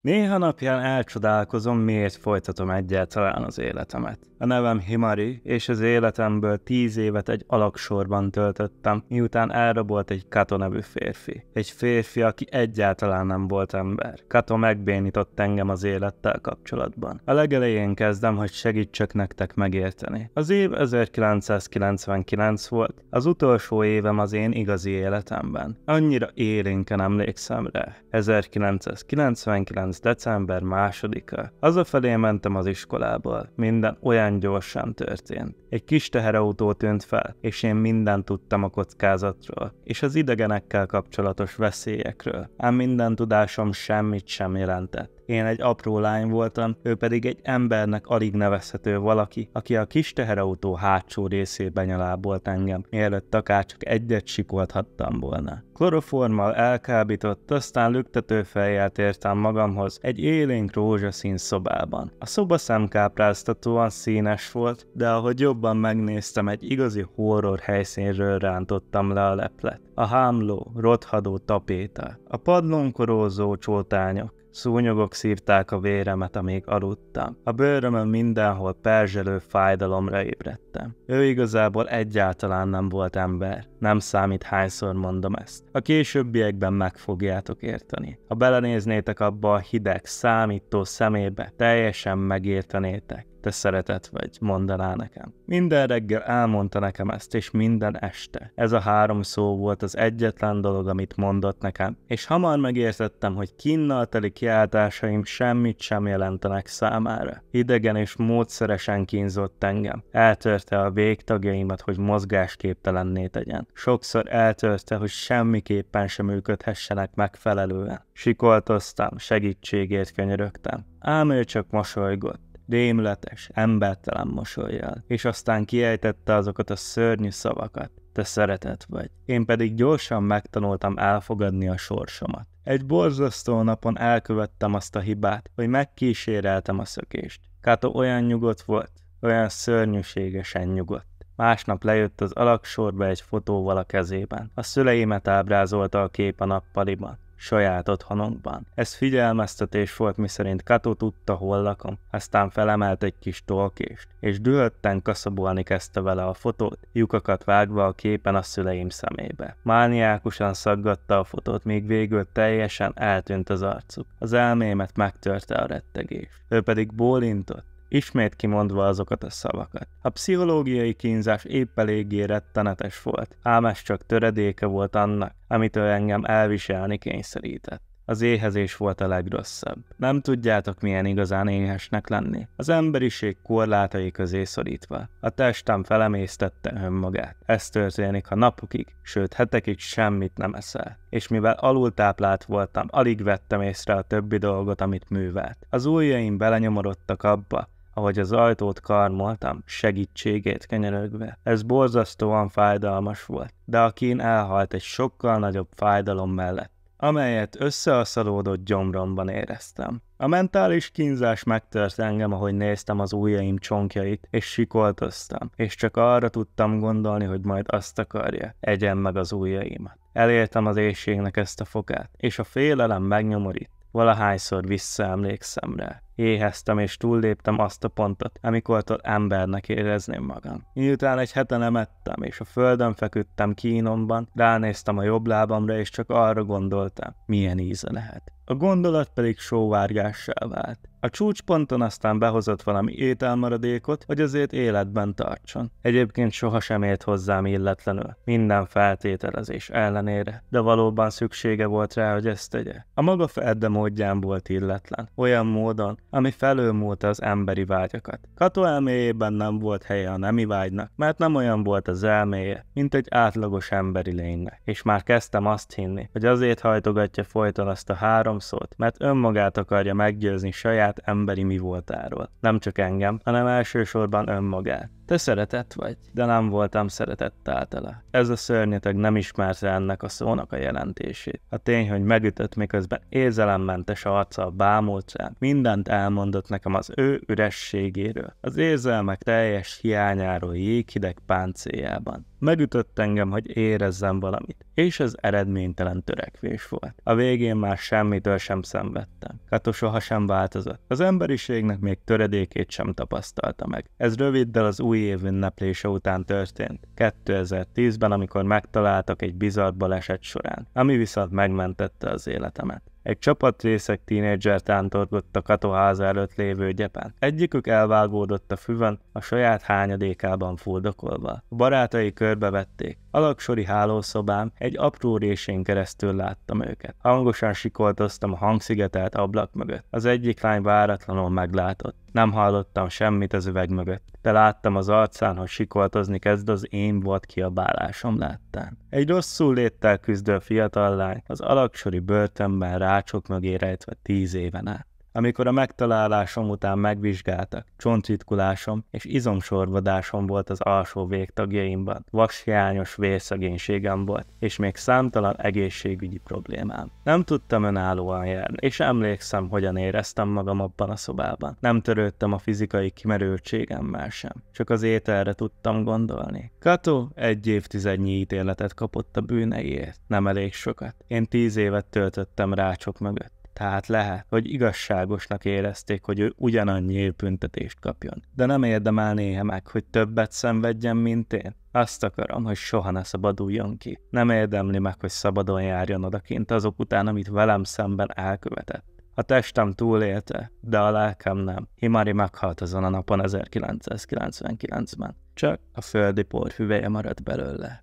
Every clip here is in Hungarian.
Néha napján elcsodálkozom, miért folytatom egyáltalán az életemet. A nevem Himari, és az életemből tíz évet egy alaksorban töltöttem, miután elrabolt egy Kato nevű férfi. Egy férfi, aki egyáltalán nem volt ember. Kato megbénított engem az élettel kapcsolatban. A legelején kezdem, hogy segítsek nektek megérteni. Az év 1999 volt, az utolsó évem az én igazi életemben. Annyira élénken emlékszem rá. 1999 2019. december 2-a. Hazafelé mentem az iskolából. Minden olyan gyorsan történt. Egy kis teherautó tűnt fel, és én mindent tudtam a kockázatról, és az idegenekkel kapcsolatos veszélyekről, ám minden tudásom semmit sem jelentett. Én egy apró lány voltam, ő pedig egy embernek alig nevezhető valaki, aki a kis teherautó hátsó részében nyalábolt engem, mielőtt akár csak egyet sikolthattam volna. Kloroformmal elkábított, aztán lüktetőfejjel tértem magamhoz egy élénk rózsaszín szobában. A szoba szemkápráztatóan színes volt, de ahogy jobban megnéztem, egy igazi horror helyszínről rántottam le a leplet. A hámló, rothadó tapéta, a padlón korózó csótányok, Szúnyogok szívták a véremet, amíg aludtam. A bőrömön mindenhol perzselő fájdalomra ébredtem. Ő igazából egyáltalán nem volt ember. Nem számít hányszor mondom ezt. A későbbiekben meg fogjátok érteni. Ha belenéznétek abba a hideg, számító szemébe, teljesen megértenétek te szeretet vagy, mondaná nekem. Minden reggel elmondta nekem ezt, és minden este. Ez a három szó volt az egyetlen dolog, amit mondott nekem, és hamar megértettem, hogy kinnal teli kiáltásaim semmit sem jelentenek számára. Idegen és módszeresen kínzott engem. Eltörte a végtagjaimat, hogy mozgásképtelenné tegyen. Sokszor eltörte, hogy semmiképpen sem működhessenek megfelelően. Sikoltoztam, segítségért könyörögtem. Ám ő csak mosolygott rémületes, embertelen mosolyjal, és aztán kiejtette azokat a szörnyű szavakat. Te szeretet vagy. Én pedig gyorsan megtanultam elfogadni a sorsomat. Egy borzasztó napon elkövettem azt a hibát, hogy megkíséreltem a szökést. Kato olyan nyugodt volt, olyan szörnyűségesen nyugodt. Másnap lejött az alaksorba egy fotóval a kezében. A szüleimet ábrázolta a kép a nappaliban saját otthonokban. Ez figyelmeztetés volt, miszerint Kato tudta, hol lakom, aztán felemelt egy kis tolkést, és dühötten kaszabolni kezdte vele a fotót, lyukakat vágva a képen a szüleim szemébe. Mániákusan szaggatta a fotót, míg végül teljesen eltűnt az arcuk. Az elmémet megtörte a rettegés. Ő pedig bólintott, ismét kimondva azokat a szavakat. A pszichológiai kínzás épp eléggé rettenetes volt, ám ez csak töredéke volt annak, amitől engem elviselni kényszerített. Az éhezés volt a legrosszabb. Nem tudjátok, milyen igazán éhesnek lenni. Az emberiség korlátai közé szorítva. A testem felemésztette önmagát. Ez történik ha napokig, sőt hetekig semmit nem eszel. És mivel alultáplált voltam, alig vettem észre a többi dolgot, amit művelt. Az ujjaim belenyomorodtak abba, ahogy az ajtót karmoltam, segítségét kenyerögve. Ez borzasztóan fájdalmas volt, de a kín elhalt egy sokkal nagyobb fájdalom mellett amelyet összeaszalódott gyomromban éreztem. A mentális kínzás megtört engem, ahogy néztem az ujjaim csonkjait, és sikoltoztam, és csak arra tudtam gondolni, hogy majd azt akarja, egyen meg az ujjaimat. Elértem az éjségnek ezt a fokát, és a félelem megnyomorít. Valahányszor visszaemlékszem rá. Éheztem és túlléptem azt a pontot, amikortól embernek érezném magam. Miután egy heten emettem, és a földön feküdtem kínomban, ránéztem a jobb lábamra, és csak arra gondoltam, milyen íze lehet. A gondolat pedig sóvárgással vált. A csúcsponton aztán behozott valami ételmaradékot, hogy azért életben tartson. Egyébként sohasem ért hozzám illetlenül, minden feltételezés ellenére, de valóban szüksége volt rá, hogy ezt tegye. A maga fedde módján volt illetlen, olyan módon, ami felülmúlta az emberi vágyakat. Kato elméjében nem volt helye a nemi vágynak, mert nem olyan volt az elméje, mint egy átlagos emberi lénynek, és már kezdtem azt hinni, hogy azért hajtogatja folyton azt a három szót, mert önmagát akarja meggyőzni saját saját emberi mi voltáról. Nem csak engem, hanem elsősorban önmagát. Te szeretett vagy, de nem voltam szeretett általa. Ez a szörnyeteg nem ismerte ennek a szónak a jelentését. A tény, hogy megütött, miközben érzelemmentes arccal bámult rám, mindent elmondott nekem az ő ürességéről, az érzelmek teljes hiányáról jéghideg páncéljában. Megütött engem, hogy érezzem valamit, és ez eredménytelen törekvés volt. A végén már semmitől sem szenvedtem. Kato sohasem változott. Az emberiségnek még töredékét sem tapasztalta meg. Ez röviddel az új új év ünneplése után történt, 2010-ben, amikor megtaláltak egy bizarr baleset során, ami viszont megmentette az életemet. Egy csapat részek tínédzser tántorgott a katoháza előtt lévő gyepen. Egyikük elvágódott a füvön, a saját hányadékában fuldokolva. A barátai körbevették, a laksori hálószobám egy apró résén keresztül láttam őket. Hangosan sikoltoztam a hangszigetelt ablak mögött. Az egyik lány váratlanul meglátott. Nem hallottam semmit az üveg mögött, de láttam az arcán, hogy sikoltozni kezd az én volt kiabálásom láttán. Egy rosszul léttel küzdő fiatal lány az alaksori börtönben rácsok mögé rejtve tíz éven át amikor a megtalálásom után megvizsgáltak, csontritkulásom és izomsorvadásom volt az alsó végtagjaimban, vashiányos vérszegénységem volt, és még számtalan egészségügyi problémám. Nem tudtam önállóan járni, és emlékszem, hogyan éreztem magam abban a szobában. Nem törődtem a fizikai kimerültségemmel sem, csak az ételre tudtam gondolni. Kato egy évtizednyi ítéletet kapott a bűneiért, nem elég sokat. Én tíz évet töltöttem rácsok mögött tehát lehet, hogy igazságosnak érezték, hogy ő ugyanannyi évbüntetést kapjon. De nem érdemel néha meg, hogy többet szenvedjen, mint én. Azt akarom, hogy soha ne szabaduljon ki. Nem érdemli meg, hogy szabadon járjon odakint azok után, amit velem szemben elkövetett. A testem túlélte, de a lelkem nem. Himari meghalt azon a napon 1999-ben. Csak a földi porfüveje maradt belőle.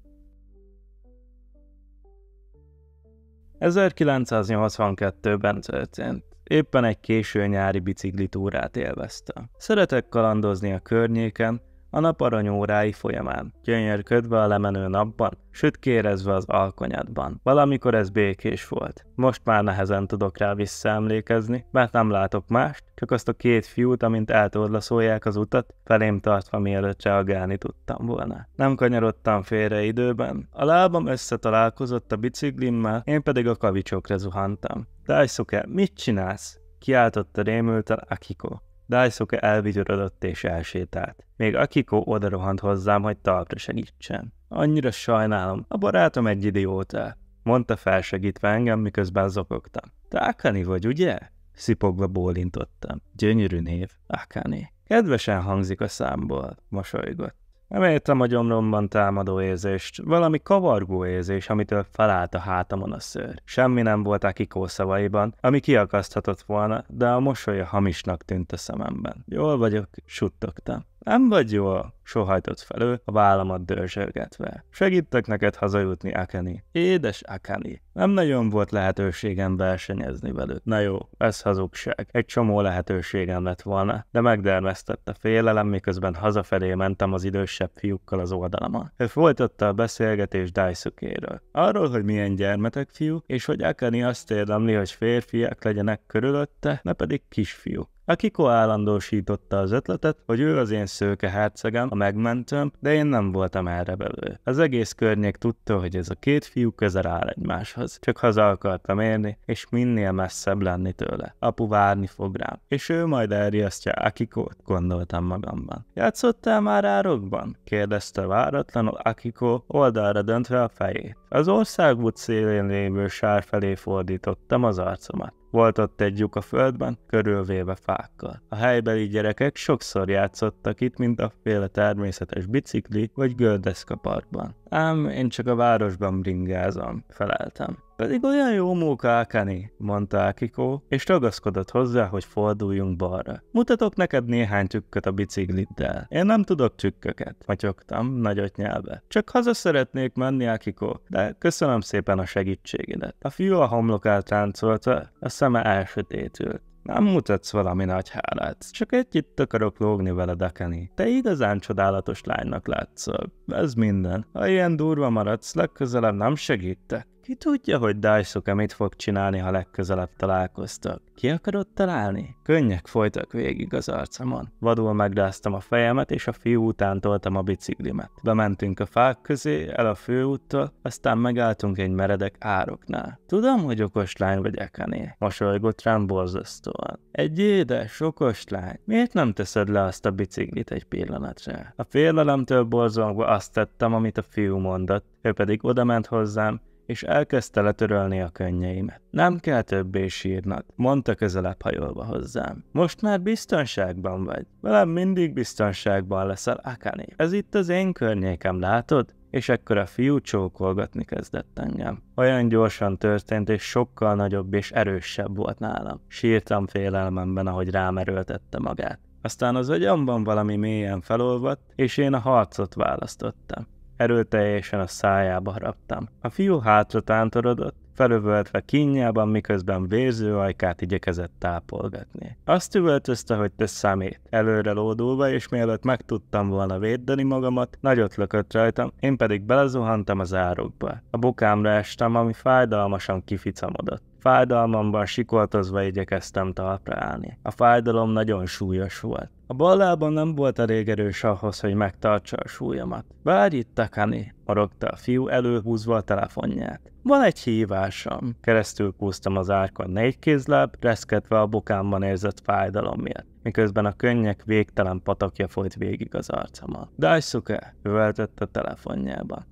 1982-ben történt. Éppen egy késő nyári biciklitúrát élvezte. Szeretek kalandozni a környéken, a nap órái folyamán, gyönyörködve a lemenő napban, sütkérezve az alkonyatban. Valamikor ez békés volt. Most már nehezen tudok rá visszaemlékezni, mert nem látok mást, csak azt a két fiút, amint eltorlaszolják az utat, felém tartva mielőtt reagálni tudtam volna. Nem kanyarodtam félre időben, a lábam összetalálkozott a biciklimmel, én pedig a kavicsokra zuhantam. Dajszuke, mit csinálsz? Kiáltotta rémülten Akiko. Daisuke elvigyorodott és elsétált. Még Akiko odarohant hozzám, hogy talpra segítsen. Annyira sajnálom, a barátom egy idióta, mondta felsegítve engem, miközben zokogtam. Te Akani vagy, ugye? Szipogva bólintottam. Gyönyörű név, Akani. Kedvesen hangzik a számból, mosolygott. Nem értem a gyomromban támadó érzést, valami kavargó érzés, amitől felállt a hátamon a szőr. Semmi nem volt a kikó szavaiban, ami kiakaszthatott volna, de a mosolya hamisnak tűnt a szememben. Jól vagyok, suttogtam. Nem vagy jól, sohajtott felő, a vállamat dörzsölgetve. Segítek neked hazajutni, Akani. Édes Akani. Nem nagyon volt lehetőségem versenyezni velük. Na jó, ez hazugság. Egy csomó lehetőségem lett volna, de megdermesztett a félelem, miközben hazafelé mentem az idősebb fiúkkal az oldalamon. Ő folytatta a beszélgetés Daisukéről. Arról, hogy milyen gyermetek fiú, és hogy Akani azt érdemli, hogy férfiak legyenek körülötte, ne pedig kisfiú. Akiko állandósította az ötletet, hogy ő az én szőke hercegem, a megmentőm, de én nem voltam erre belő. Az egész környék tudta, hogy ez a két fiú közel áll egymáshoz. Csak haza akartam érni, és minél messzebb lenni tőle. Apu várni fog rám, és ő majd elriasztja Akikót, gondoltam magamban. Játszottál már árokban? kérdezte váratlanul Akiko oldalra döntve a fejét. Az országút szélén lévő sár felé fordítottam az arcomat. Volt ott egy lyuk a földben, körülvéve fákkal. A helybeli gyerekek sokszor játszottak itt, mint a féle természetes bicikli vagy parkban. Ám én csak a városban bringázom, feleltem. Pedig olyan jó móka Akani, mondta Akiko, és ragaszkodott hozzá, hogy forduljunk balra. Mutatok neked néhány tükköt a bicikliddel. Én nem tudok tükköket, matyogtam nagyot nyelve. Csak haza szeretnék menni, Akiko, de köszönöm szépen a segítségedet. A fiú a homlokát táncolta, a szeme elsötétült. Nem mutatsz valami nagy hálát, csak együtt akarok lógni veled, Akani. Te igazán csodálatos lánynak látszol. Ez minden. Ha ilyen durva maradsz, legközelebb nem segítek. Ki tudja, hogy Dajszuka mit fog csinálni, ha legközelebb találkoztak? Ki akarod találni? Könnyek folytak végig az arcomon. Vadul megráztam a fejemet, és a fiú után toltam a biciklimet. Bementünk a fák közé, el a főúttól, aztán megálltunk egy meredek ároknál. Tudom, hogy okos lány vagy Ekané. Mosolygott rám borzasztóan. Egy édes, okos lány. Miért nem teszed le azt a biciklit egy pillanatra? A félelemtől borzongva azt tettem, amit a fiú mondott. Ő pedig odament hozzám, és elkezdte letörölni a könnyeimet. Nem kell többé sírnod, mondta közelebb hajolva hozzám. Most már biztonságban vagy. Velem mindig biztonságban leszel, Akani. Ez itt az én környékem, látod? és ekkor a fiú csókolgatni kezdett engem. Olyan gyorsan történt, és sokkal nagyobb és erősebb volt nálam. Sírtam félelmemben, ahogy rám erőltette magát. Aztán az agyamban valami mélyen felolvadt, és én a harcot választottam erőteljesen a szájába haraptam. A fiú hátra tántorodott, felövöltve kínjában, miközben vérző ajkát igyekezett tápolgatni. Azt üvöltözte, hogy te számít, előre lódulva, és mielőtt meg tudtam volna védeni magamat, nagyot lökött rajtam, én pedig belezuhantam az árokba. A bukámra estem, ami fájdalmasan kificamodott. Fájdalmamban sikoltozva igyekeztem talpra állni. A fájdalom nagyon súlyos volt. A ballábon nem volt elég erős ahhoz, hogy megtartsa a súlyomat. Várj itt, Takani, marogta a fiú előhúzva a telefonját. Van egy hívásom. Keresztül kúztam az árkon négy kézláb, reszketve a bokámban érzett fájdalom miatt miközben a könnyek végtelen patakja folyt végig az arcama. Daisuke, üveltett a telefonjába.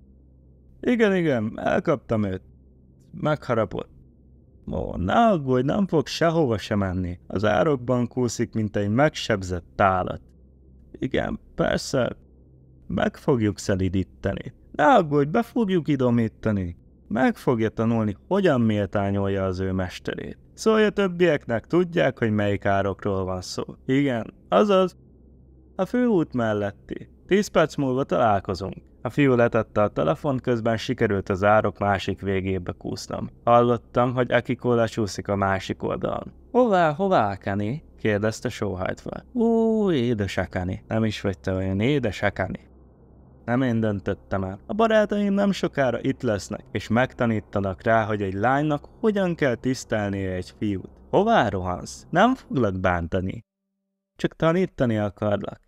Igen, igen, elkaptam őt. Megharapott. Ó, ne aggódj, nem fog sehova sem menni. Az árokban kúszik, mint egy megsebzett állat. Igen, persze, meg fogjuk szelidíteni. Ne aggódj, be fogjuk idomítani. Meg fogja tanulni, hogyan méltányolja az ő mesterét. Szólja többieknek, tudják, hogy melyik árokról van szó. Igen, azaz, a főút melletti. Tíz perc múlva találkozunk. A fiú letette a telefon, közben sikerült az árok másik végébe kúsznom. Hallottam, hogy Akiko lecsúszik a másik oldalon. Hová, hová, Kenny? kérdezte sóhajtva. Ó, édes Akani, nem is vagy te olyan édes Akani. Nem én döntöttem el. A barátaim nem sokára itt lesznek, és megtanítanak rá, hogy egy lánynak hogyan kell tisztelnie egy fiút. Hová rohansz? Nem foglak bántani. Csak tanítani akarlak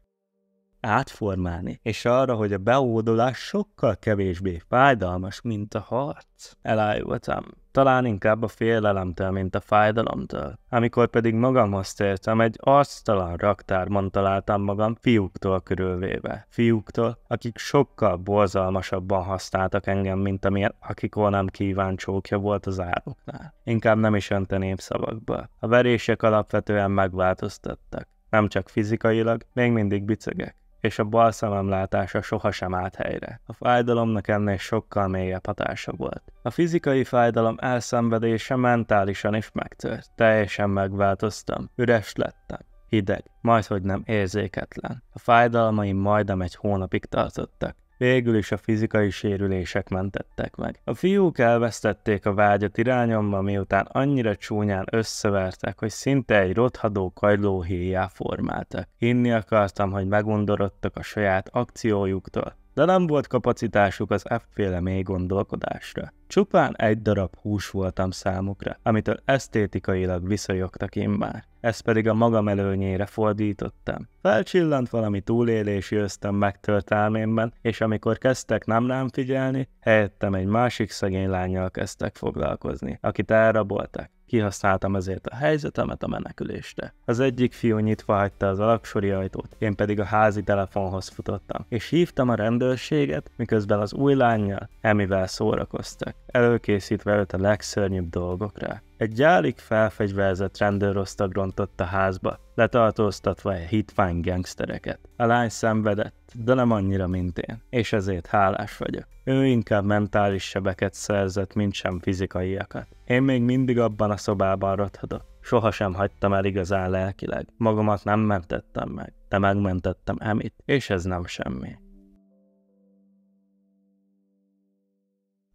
átformálni, és arra, hogy a beódolás sokkal kevésbé fájdalmas, mint a harc. Elájultam. Talán inkább a félelemtől, mint a fájdalomtól. Amikor pedig magamhoz tértem, egy arctalan raktárban találtam magam fiúktól körülvéve. Fiúktól, akik sokkal borzalmasabban használtak engem, mint amilyen akik nem kíváncsókja volt az áruknál. Inkább nem is önteném szavakba. A verések alapvetően megváltoztattak. Nem csak fizikailag, még mindig bicegek és a bal szemem látása sohasem állt helyre. A fájdalomnak ennél sokkal mélyebb hatása volt. A fizikai fájdalom elszenvedése mentálisan is megtört. Teljesen megváltoztam. Üres lettem. Hideg, majdhogy nem érzéketlen. A fájdalmaim majdnem egy hónapig tartottak. Végül is a fizikai sérülések mentettek meg. A fiúk elvesztették a vágyat irányomba, miután annyira csúnyán összevertek, hogy szinte egy rothadó kajlóhéjá formáltak. Hinni akartam, hogy megundorodtak a saját akciójuktól, de nem volt kapacitásuk az efféle mély gondolkodásra. Csupán egy darab hús voltam számukra, amitől esztétikailag én már. Ezt pedig a magam előnyére fordítottam. Felcsillant valami túlélési ösztön megtölt álmémben, és amikor kezdtek nem rám figyelni, helyettem egy másik szegény lányjal kezdtek foglalkozni, akit elraboltak. Kihasználtam ezért a helyzetemet a menekülésre. Az egyik fiú nyitva hagyta az alaksori ajtót, én pedig a házi telefonhoz futottam, és hívtam a rendőrséget, miközben az új lányjal, emivel szórakoztak, előkészítve őt a legszörnyűbb dolgokra. Egy gyálig felfegyverzett rendőrosztag rontott a házba, letartóztatva a hitvány gangstereket. A lány szenvedett, de nem annyira, mint én, és ezért hálás vagyok. Ő inkább mentális sebeket szerzett, mint sem fizikaiakat. Én még mindig abban a szobában rothadok. Sohasem hagytam el igazán lelkileg. Magamat nem mentettem meg, de megmentettem Emit, és ez nem semmi.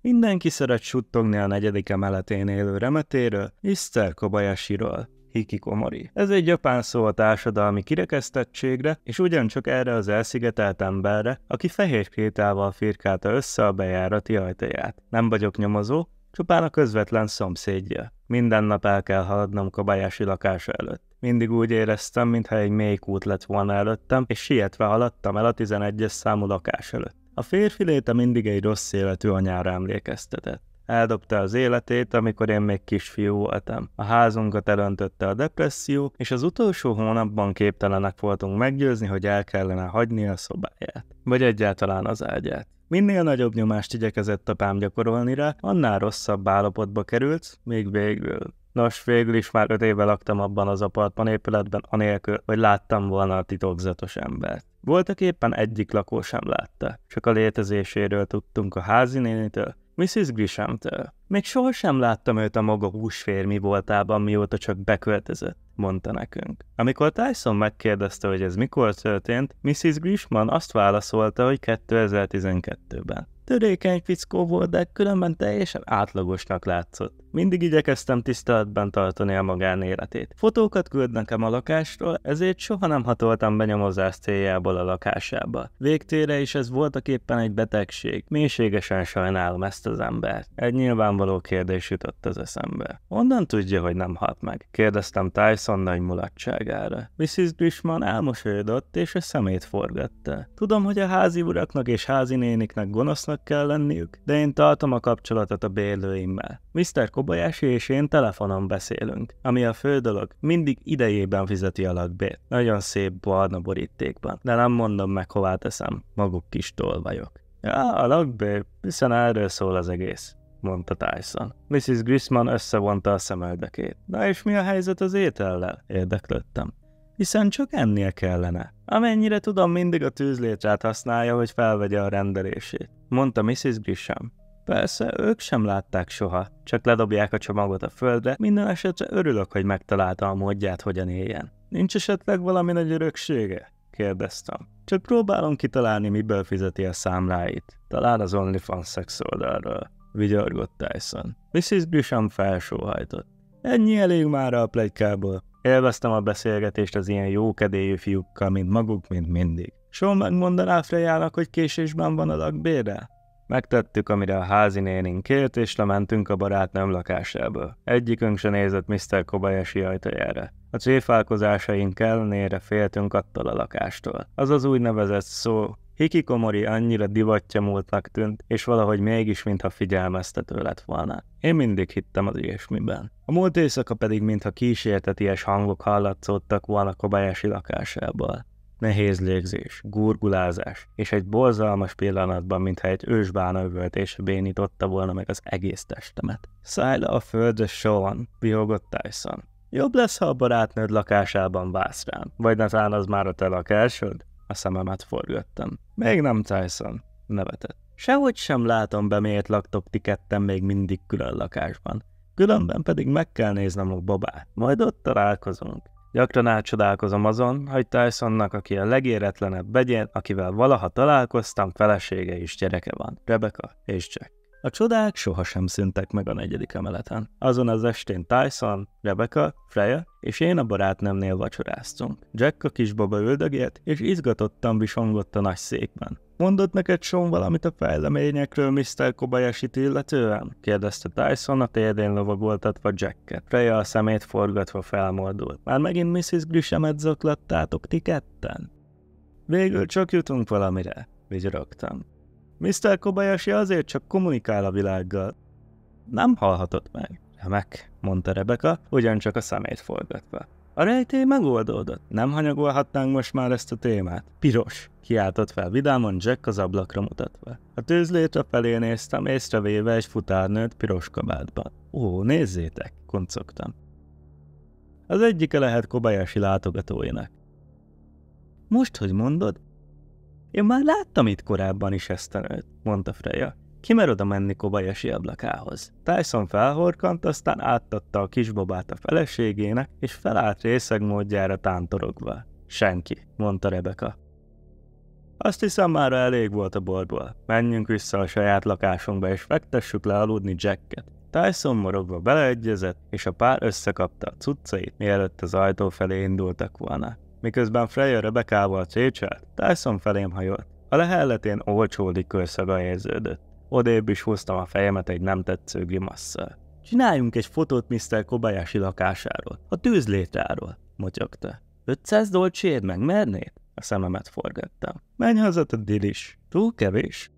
Mindenki szeret suttogni a negyedik emeletén élő remetéről és Kobayashiról hikikomori. Ez egy japán szó a társadalmi kirekesztettségre, és ugyancsak erre az elszigetelt emberre, aki fehér krétával firkálta össze a bejárati ajtaját. Nem vagyok nyomozó, csupán a közvetlen szomszédja. Minden nap el kell haladnom kabályási lakása előtt. Mindig úgy éreztem, mintha egy mély kút lett volna előttem, és sietve haladtam el a 11-es számú lakás előtt. A férfi léte mindig egy rossz életű anyára emlékeztetett eldobta az életét, amikor én még kisfiú voltam. A házunkat elöntötte a depresszió, és az utolsó hónapban képtelenek voltunk meggyőzni, hogy el kellene hagyni a szobáját, vagy egyáltalán az ágyát. Minél nagyobb nyomást igyekezett apám gyakorolni rá, annál rosszabb állapotba került, még végül. Nos, végül is már öt éve laktam abban az apartman épületben, anélkül, hogy láttam volna a titokzatos embert. Voltak éppen egyik lakó sem látta, csak a létezéséről tudtunk a házi nénitől, Mrs. Grisham-től. Még sohasem láttam őt a maga húsférmi voltában, mióta csak beköltözött mondta nekünk. Amikor Tyson megkérdezte, hogy ez mikor történt, Mrs. Grishman azt válaszolta, hogy 2012-ben. Törékeny fickó volt, de különben teljesen átlagosnak látszott. Mindig igyekeztem tiszteletben tartani a magánéletét. Fotókat küld nekem a lakásról, ezért soha nem hatoltam be céljából a lakásába. Végtére is ez voltak éppen egy betegség. Mélységesen sajnálom ezt az embert. Egy nyilvánvaló kérdés jutott az eszembe. Honnan tudja, hogy nem halt meg? Kérdeztem Tyson Watson mulatságára. Mrs. Grishman elmosolyodott, és a szemét forgatta. Tudom, hogy a házi uraknak és házi néniknek gonosznak kell lenniük, de én tartom a kapcsolatot a bérlőimmel. Mr. Kobayashi és én telefonon beszélünk, ami a fő dolog, mindig idejében fizeti a lakbért. Nagyon szép barna borítékban, de nem mondom meg, hová teszem. Maguk kis tolvajok. Ja, a lakbér, hiszen erről szól az egész mondta Tyson. Mrs. Grisman összevonta a szemöldökét. Na és mi a helyzet az étellel? Érdeklődtem. Hiszen csak ennie kellene. Amennyire tudom, mindig a tűzlétrát használja, hogy felvegye a rendelését. Mondta Mrs. Grisham. Persze, ők sem látták soha, csak ledobják a csomagot a földre, minden esetre örülök, hogy megtalálta a módját, hogyan éljen. Nincs esetleg valami nagy öröksége? kérdeztem. Csak próbálom kitalálni, miből fizeti a számláit. Talán az OnlyFans szex oldalról vigyorgott Tyson. Mrs. Grisham felsóhajtott. Ennyi elég már a plegykából. Élveztem a beszélgetést az ilyen jókedélyű fiúkkal, mint maguk, mint mindig. Sol megmondaná Frejának, hogy késésben van a lakbérre? Megtettük, amire a házi nénink kért, és lementünk a barátnőm lakásából. Egyikünk se nézett Mr. Kobayashi ajtajára. A tréfálkozásaink ellenére féltünk attól a lakástól. Az az úgynevezett szó Hikikomori annyira múltnak tűnt, és valahogy mégis mintha figyelmeztető lett volna. Én mindig hittem az ilyesmiben. A múlt éjszaka pedig mintha kísérteties hangok hallatszódtak volna Kobayashi lakásából. Nehéz légzés, gurgulázás, és egy borzalmas pillanatban, mintha egy ősbána üvöltés bénította volna meg az egész testemet. Szállj le a földre, Sean, vihogott Tyson. Jobb lesz, ha a barátnőd lakásában válsz rám, vagy netán az már a te lakásod? A szememet forgattam. Még nem Tyson, nevetett. Sehogy sem látom be, miért laktok ti ketten még mindig külön lakásban. Különben pedig meg kell néznem a babát, majd ott találkozunk. Gyakran átcsodálkozom azon, hogy Tysonnak, aki a legéretlenebb begyén, akivel valaha találkoztam, felesége és gyereke van, Rebecca és Jack. A csodák sohasem szűntek meg a negyedik emeleten. Azon az estén Tyson, Rebecca, Freya és én a barátnőmnél vacsoráztunk. Jack a kisbaba üldögélt, és izgatottan visongott a nagy székben. Mondott neked Sean valamit a fejleményekről Mr. kobayashi illetően? kérdezte Tyson a térdén lovagoltatva Jacket. Freya a szemét forgatva felmordult. Már megint Mrs. Grishamet zaklattátok ti ketten? Végül csak jutunk valamire, vigyorogtam. Mr. Kobayashi azért csak kommunikál a világgal. Nem hallhatott meg. Remek, mondta Rebeka, ugyancsak a szemét forgatva. A rejtély megoldódott, nem hanyagolhatnánk most már ezt a témát. Piros, kiáltott fel vidáman Jack az ablakra mutatva. A tűzlétre felé néztem, észrevéve egy futárnőt piros kabátban. Ó, nézzétek, koncogtam. Az egyike lehet Kobayashi látogatóinak. Most, hogy mondod, én már láttam itt korábban is ezt a nőt, mondta Freya. Kimer oda menni Kobayashi ablakához. Tyson felhorkant, aztán áttatta a kisbobát a feleségének, és felállt részeg módjára tántorogva. Senki, mondta Rebeka. Azt hiszem már elég volt a borból. Menjünk vissza a saját lakásunkba és fektessük le aludni Jacket. Tyson morogva beleegyezett, és a pár összekapta a cuccait, mielőtt az ajtó felé indultak volna. Miközben Freya Rebekával Cécselt, Tyson felém hajolt. A lehelletén olcsódik körszaga érződött. Odébb is húztam a fejemet egy nem tetsző grimasszal. Csináljunk egy fotót Mr. Kobayashi lakásáról, a tűzlétráról, motyogta. 500 dolcsért meg mernéd? A szememet forgattam. Menj haza, a dilis. Túl kevés?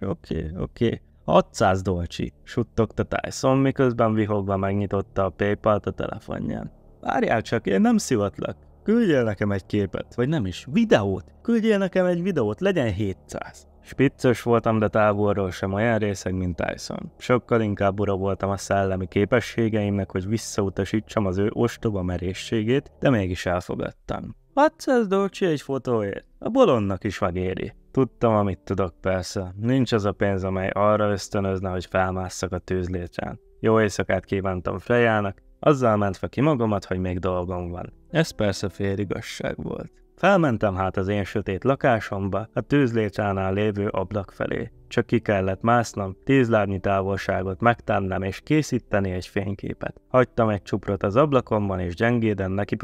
Oké, okay, oké. Okay. 600 dolcsi, suttogta Tyson, miközben vihogva megnyitotta a paypal a telefonján. Várjál csak, én nem szivatlak. Küldjél nekem egy képet, vagy nem is, videót. Küldjél nekem egy videót, legyen 700. Spiccos voltam, de távolról sem olyan részeg, mint Tyson. Sokkal inkább ura voltam a szellemi képességeimnek, hogy visszautasítsam az ő ostoba merészségét, de mégis elfogadtam. 600 dolcsi egy fotóért. A bolondnak is megéri. Tudtam, amit tudok persze. Nincs az a pénz, amely arra ösztönözne, hogy felmásszak a tűzlétrán. Jó éjszakát kívántam Frejának, azzal mentve ki magamat, hogy még dolgom van. Ez persze fél igazság volt. Felmentem hát az én sötét lakásomba, a tűzlétránál lévő ablak felé csak ki kellett másznom, tíz lábnyi távolságot megtennem és készíteni egy fényképet. Hagytam egy csuprot az ablakomban, és gyengéden neki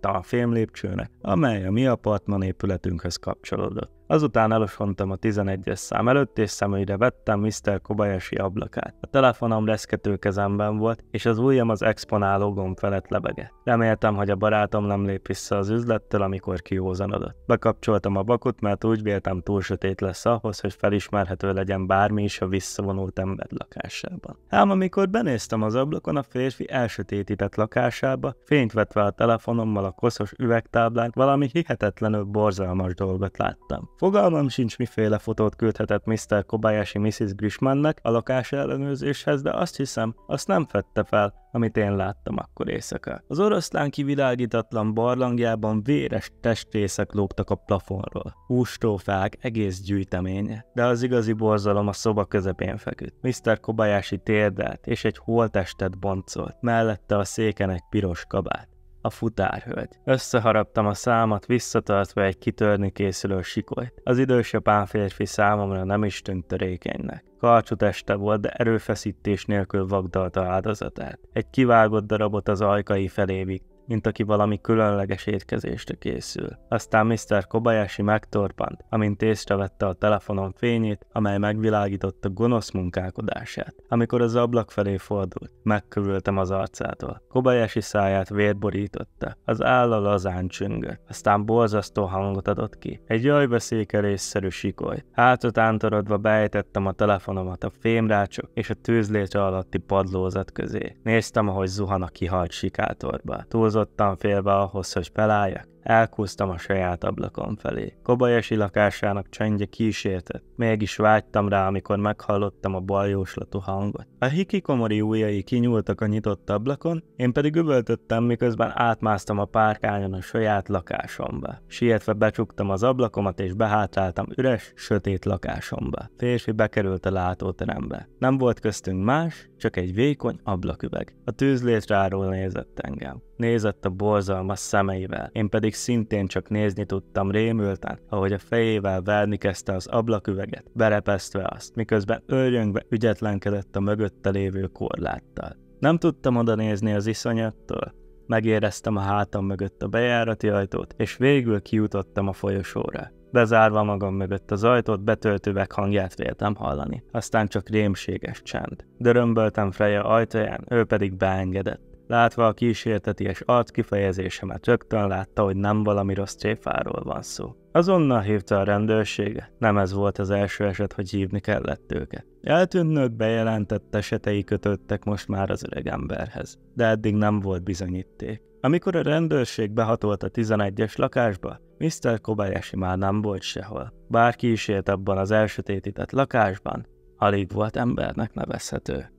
a lépcsőnek, amely a mi apartman épületünkhöz kapcsolódott. Azután elosontam a 11-es szám előtt, és szemügyre vettem Mr. Kobayashi ablakát. A telefonom leszkető kezemben volt, és az ujjam az exponáló gomb felett lebegett. Reméltem, hogy a barátom nem lép vissza az üzlettől, amikor kihózanodott. Bekapcsoltam a bakot, mert úgy véltem túl sötét lesz ahhoz, hogy felismerhet elérhető legyen bármi is a visszavonult ember lakásában. Ám amikor benéztem az ablakon, a férfi elsötétített lakásába, fényt vetve a telefonommal a koszos üvegtáblán, valami hihetetlenül borzalmas dolgot láttam. Fogalmam sincs, miféle fotót küldhetett Mr. Kobayashi Mrs. Grishmannek a lakás ellenőrzéshez, de azt hiszem, azt nem fette fel, amit én láttam akkor éjszaka. Az oroszlán kivilágítatlan barlangjában véres testrészek lógtak a plafonról. Hústrófák egész gyűjteménye, de az igazi borzalom a szoba közepén feküdt. Mr. Kobayashi térdelt, és egy holtestet boncolt, mellette a széken egy piros kabát a futárhölgy. Összeharaptam a számat, visszatartva egy kitörni készülő sikolyt. Az japán férfi számomra nem is tűnt törékenynek. Karcsú teste volt, de erőfeszítés nélkül vagdalta áldozatát. Egy kivágott darabot az ajkai felé vitt mint aki valami különleges étkezést készül. Aztán Mr. Kobayashi megtorpant, amint észrevette a telefonon fényét, amely megvilágította gonosz munkálkodását. Amikor az ablak felé fordult, megkövültem az arcától. Kobayashi száját vérborította, az álla lazán csüngött, aztán borzasztó hangot adott ki. Egy jajbeszékelésszerű sikoly. Hátot ántorodva bejtettem a telefonomat a fémrácsok és a tűzlétre alatti padlózat közé. Néztem, ahogy zuhan a kihalt sikátorba. Túl hozottam félbe ahhoz, hogy felálljak. Elkúztam a saját ablakom felé. Kobayashi lakásának csendje kísértett. Mégis vágytam rá, amikor meghallottam a baljóslatú hangot. A hikikomori ujjai kinyúltak a nyitott ablakon, én pedig üvöltöttem, miközben átmásztam a párkányon a saját lakásomba. Sietve becsuktam az ablakomat és behátráltam üres, sötét lakásomba. Férfi bekerült a látóterembe. Nem volt köztünk más, csak egy vékony ablaküveg. A tűzlétráról nézett engem. Nézett a borzalmas szemeivel, én pedig még szintén csak nézni tudtam rémülten, hát, ahogy a fejével verni kezdte az ablaküveget, berepesztve azt, miközben őrjöngve ügyetlenkedett a mögötte lévő korláttal. Nem tudtam oda nézni az iszonyattól, megéreztem a hátam mögött a bejárati ajtót, és végül kijutottam a folyosóra. Bezárva magam mögött az ajtót, betöltővek hangját véltem hallani. Aztán csak rémséges csend. Dörömböltem Freya ajtaján, ő pedig beengedett. Látva a kísérteties arc kifejezésemet rögtön látta, hogy nem valami rossz tréfáról van szó. Azonnal hívta a rendőrséget, nem ez volt az első eset, hogy hívni kellett őket. Eltűnt nőt bejelentett esetei kötöttek most már az öregemberhez, de eddig nem volt bizonyíték. Amikor a rendőrség behatolt a 11-es lakásba, Mr. Kobayashi már nem volt sehol. Bár élt abban az elsötétített lakásban, alig volt embernek nevezhető.